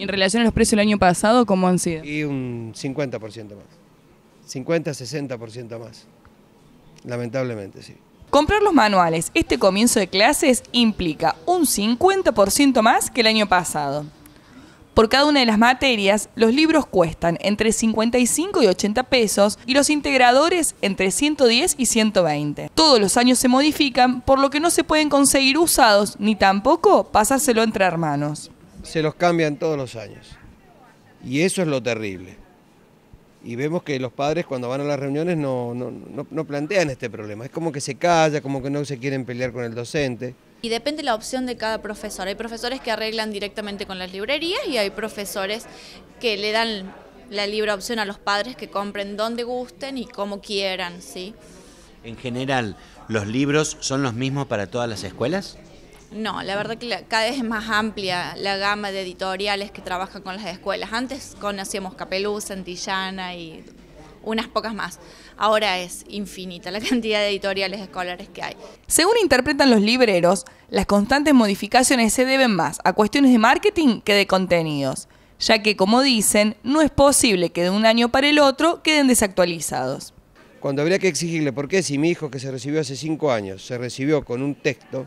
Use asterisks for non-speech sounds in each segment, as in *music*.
¿Y en relación a los precios del año pasado, cómo han sido? Y un 50% más. 50, 60% más. Lamentablemente, sí. Comprar los manuales este comienzo de clases implica un 50% más que el año pasado. Por cada una de las materias, los libros cuestan entre 55 y 80 pesos y los integradores entre 110 y 120. Todos los años se modifican, por lo que no se pueden conseguir usados ni tampoco pasárselo entre hermanos se los cambian todos los años. Y eso es lo terrible. Y vemos que los padres cuando van a las reuniones no, plantean este problema. Es como que se calla, como que no se quieren pelear con el docente. Y depende la opción de cada profesor. Hay profesores que arreglan directamente con las librerías y hay profesores que le dan la libre opción a los padres que compren donde gusten y como quieran, ¿sí? En general, ¿los libros son los mismos para todas las escuelas? No, la verdad que cada vez es más amplia la gama de editoriales que trabajan con las escuelas. Antes conocíamos Capelú, Santillana y unas pocas más. Ahora es infinita la *laughs* cantidad de editoriales escolares que hay. Según interpretan los libreros, las constantes modificaciones se deben más a cuestiones de marketing que de contenidos, ya que, como dicen, no es posible que de un año para el otro queden desactualizados. Cuando habría que exigirle por qué si mi hijo que se recibió hace cinco años se recibió con un texto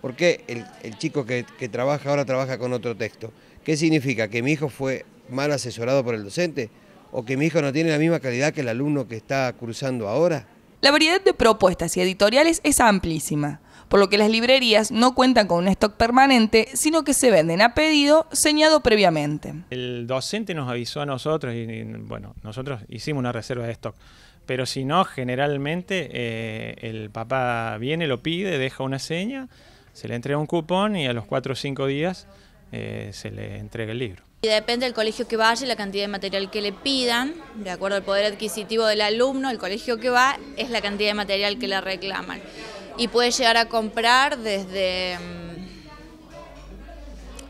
¿Por qué el chico que, trabaja ahora trabaja con otro texto? ¿Qué significa? ¿Que mi hijo fue mal asesorado por el docente? ¿O que mi hijo no tiene la misma calidad que el alumno que está cursando ahora? La variedad de propuestas y editoriales es amplísima, por lo que las librerías no cuentan con un stock permanente, sino que se venden a pedido señado previamente. El docente nos avisó a nosotros y, bueno, nosotros hicimos una reserva de stock pero si no, generalmente eh, el papá viene, lo pide, deja una seña se le entrega un cupón y a los cuatro o cinco días eh, se le entrega el libro. Y depende del colegio que vaya y la cantidad de material que le pidan, de acuerdo al poder adquisitivo del alumno, el colegio que va es la cantidad de material que le reclaman. Y puede llegar a comprar desde, mm,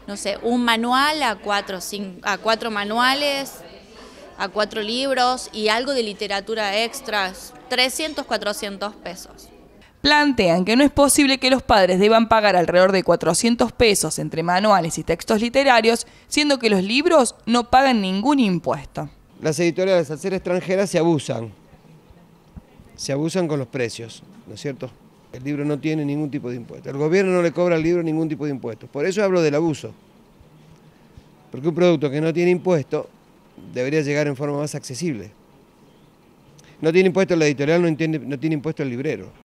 no sé, un manual a cuatro, a cuatro manuales, a cuatro libros y algo de literatura extra, 300, 400 pesos plantean que no es posible que los padres deban pagar alrededor de 400 pesos entre manuales y textos literarios, siendo que los libros no pagan ningún impuesto. Las editoriales al ser extranjeras se abusan, se abusan con los precios, ¿no es cierto? El libro no tiene ningún tipo de impuesto, el gobierno no le cobra al libro ningún tipo de impuesto, por eso hablo del abuso, porque un producto que no tiene impuesto debería llegar en forma más accesible. No tiene impuesto la editorial, no no tiene impuesto el librero.